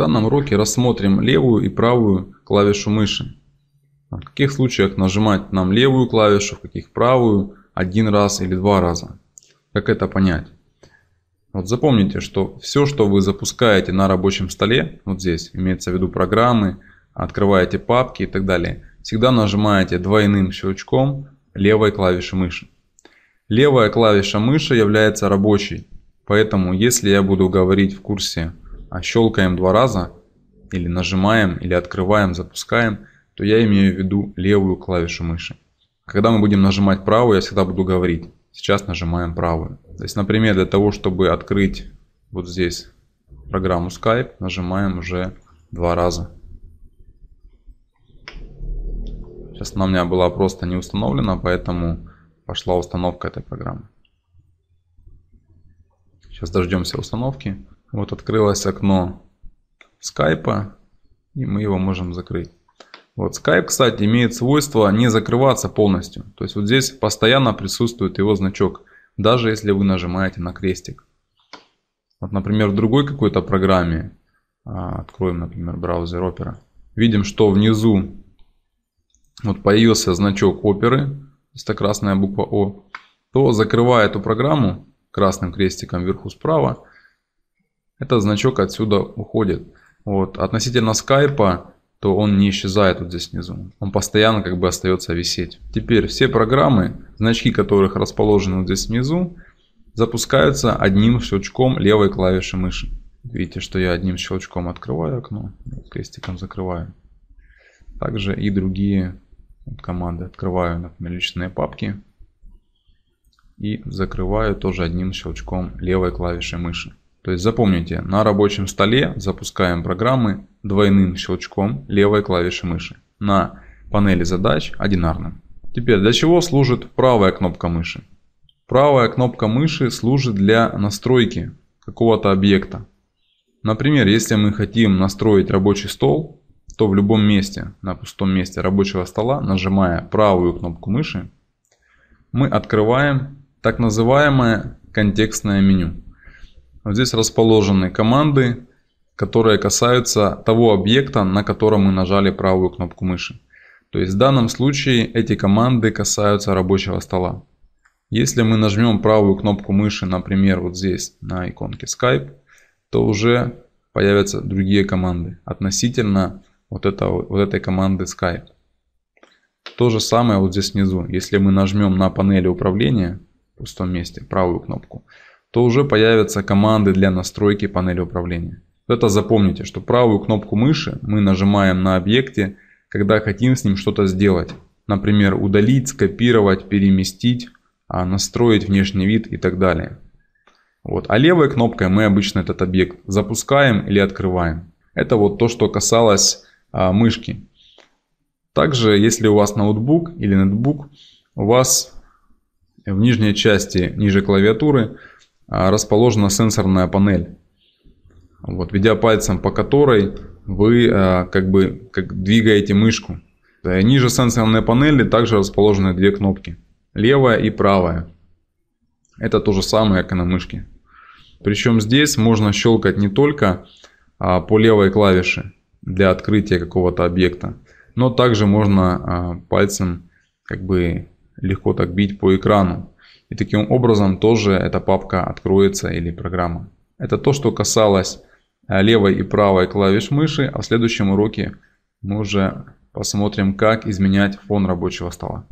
данном уроке рассмотрим левую и правую клавишу мыши. А в каких случаях нажимать нам левую клавишу, в каких правую, один раз или два раза. Как это понять? Вот запомните, что все, что вы запускаете на рабочем столе, вот здесь имеется в виду программы, открываете папки и так далее, всегда нажимаете двойным щелчком левой клавиши мыши. Левая клавиша мыши является рабочей, поэтому если я буду говорить в курсе а щелкаем два раза, или нажимаем, или открываем, запускаем, то я имею в виду левую клавишу мыши. Когда мы будем нажимать правую, я всегда буду говорить. Сейчас нажимаем правую. То есть, например, для того, чтобы открыть вот здесь программу Skype, нажимаем уже два раза. Сейчас она у меня была просто не установлена, поэтому пошла установка этой программы. Сейчас дождемся установки. Вот открылось окно скайпа, и мы его можем закрыть. Вот Skype, кстати, имеет свойство не закрываться полностью. То есть вот здесь постоянно присутствует его значок, даже если вы нажимаете на крестик. Вот, например, в другой какой-то программе, а, откроем, например, браузер Opera, видим, что внизу вот появился значок оперы, то есть это красная буква О, то закрывая эту программу красным крестиком вверху справа, этот значок отсюда уходит. Вот. Относительно скайпа, то он не исчезает вот здесь внизу. Он постоянно как бы остается висеть. Теперь все программы, значки которых расположены вот здесь внизу, запускаются одним щелчком левой клавиши мыши. Видите, что я одним щелчком открываю окно, крестиком закрываю. Также и другие команды открываю, например, личные папки и закрываю тоже одним щелчком левой клавиши мыши. То есть запомните, на рабочем столе запускаем программы двойным щелчком левой клавиши мыши. На панели задач одинарным. Теперь для чего служит правая кнопка мыши? Правая кнопка мыши служит для настройки какого-то объекта. Например, если мы хотим настроить рабочий стол, то в любом месте, на пустом месте рабочего стола, нажимая правую кнопку мыши, мы открываем так называемое контекстное меню. Вот здесь расположены команды, которые касаются того объекта, на котором мы нажали правую кнопку мыши. То есть в данном случае эти команды касаются рабочего стола. Если мы нажмем правую кнопку мыши, например, вот здесь на иконке Skype, то уже появятся другие команды относительно вот, этого, вот этой команды Skype. То же самое вот здесь внизу. Если мы нажмем на панели управления в пустом месте правую кнопку, то уже появятся команды для настройки панели управления. Это запомните, что правую кнопку мыши мы нажимаем на объекте, когда хотим с ним что-то сделать. Например, удалить, скопировать, переместить, а, настроить внешний вид и так далее. Вот. А левой кнопкой мы обычно этот объект запускаем или открываем. Это вот то, что касалось а, мышки. Также, если у вас ноутбук или нетбук, у вас в нижней части, ниже клавиатуры, а, расположена сенсорная панель, вот, ведя пальцем по которой вы а, как бы как двигаете мышку. Ниже сенсорной панели также расположены две кнопки, левая и правая. Это то же самое, как и на мышке. Причем здесь можно щелкать не только а, по левой клавише для открытия какого-то объекта, но также можно пальцем как бы легко так бить по экрану. И таким образом тоже эта папка откроется или программа. Это то, что касалось э, левой и правой клавиш мыши, а в следующем уроке мы уже посмотрим, как изменять фон рабочего стола.